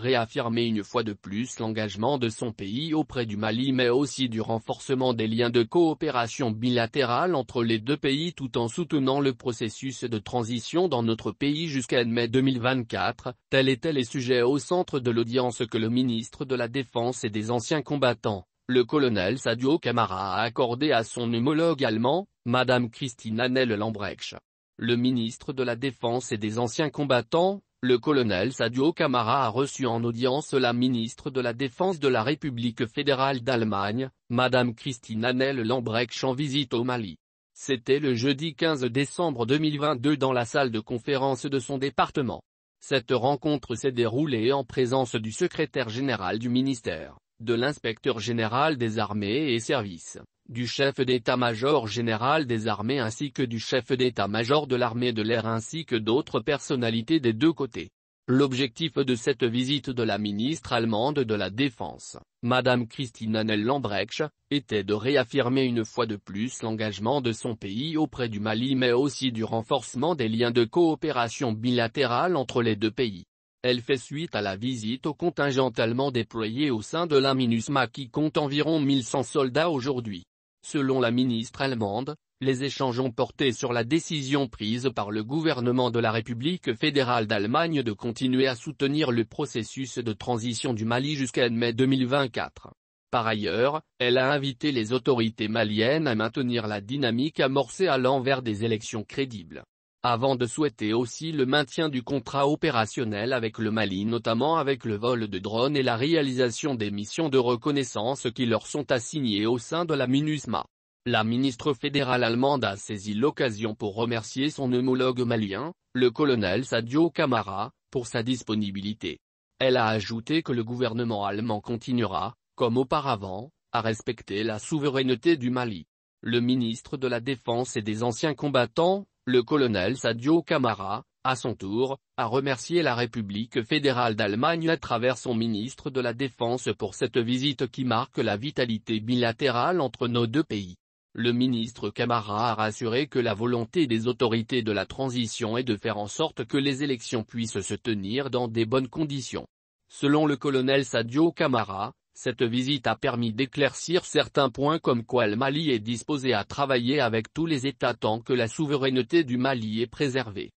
réaffirmer une fois de plus l'engagement de son pays auprès du Mali mais aussi du renforcement des liens de coopération bilatérale entre les deux pays tout en soutenant le processus de transition dans notre pays jusqu'à mai 2024, tels étaient les sujets au centre de l'audience que le ministre de la Défense et des anciens combattants, le colonel Sadio Camara a accordé à son homologue allemand, Madame Christine Annel-Lambrech. Lambrecht. Le ministre de la Défense et des anciens combattants, le colonel Sadio Camara a reçu en audience la ministre de la Défense de la République fédérale d'Allemagne, Madame Christine annel Lambrecht en visite au Mali. C'était le jeudi 15 décembre 2022 dans la salle de conférence de son département. Cette rencontre s'est déroulée en présence du secrétaire général du ministère, de l'inspecteur général des armées et services, du chef d'état-major général des armées ainsi que du chef d'état-major de l'armée de l'air ainsi que d'autres personnalités des deux côtés. L'objectif de cette visite de la ministre allemande de la Défense, Madame Christine Annel-Lambrecht, était de réaffirmer une fois de plus l'engagement de son pays auprès du Mali mais aussi du renforcement des liens de coopération bilatérale entre les deux pays. Elle fait suite à la visite au contingent allemand déployé au sein de la MINUSMA qui compte environ 1100 soldats aujourd'hui. Selon la ministre allemande, les échanges ont porté sur la décision prise par le gouvernement de la République fédérale d'Allemagne de continuer à soutenir le processus de transition du Mali jusqu'à mai 2024. Par ailleurs, elle a invité les autorités maliennes à maintenir la dynamique amorcée à l'envers des élections crédibles avant de souhaiter aussi le maintien du contrat opérationnel avec le Mali notamment avec le vol de drones et la réalisation des missions de reconnaissance qui leur sont assignées au sein de la MINUSMA. La ministre fédérale allemande a saisi l'occasion pour remercier son homologue malien, le colonel Sadio Camara, pour sa disponibilité. Elle a ajouté que le gouvernement allemand continuera, comme auparavant, à respecter la souveraineté du Mali. Le ministre de la Défense et des anciens combattants, le colonel Sadio Camara, à son tour, a remercié la République fédérale d'Allemagne à travers son ministre de la Défense pour cette visite qui marque la vitalité bilatérale entre nos deux pays. Le ministre Camara a rassuré que la volonté des autorités de la transition est de faire en sorte que les élections puissent se tenir dans des bonnes conditions. Selon le colonel Sadio Camara, cette visite a permis d'éclaircir certains points comme quoi le Mali est disposé à travailler avec tous les États tant que la souveraineté du Mali est préservée.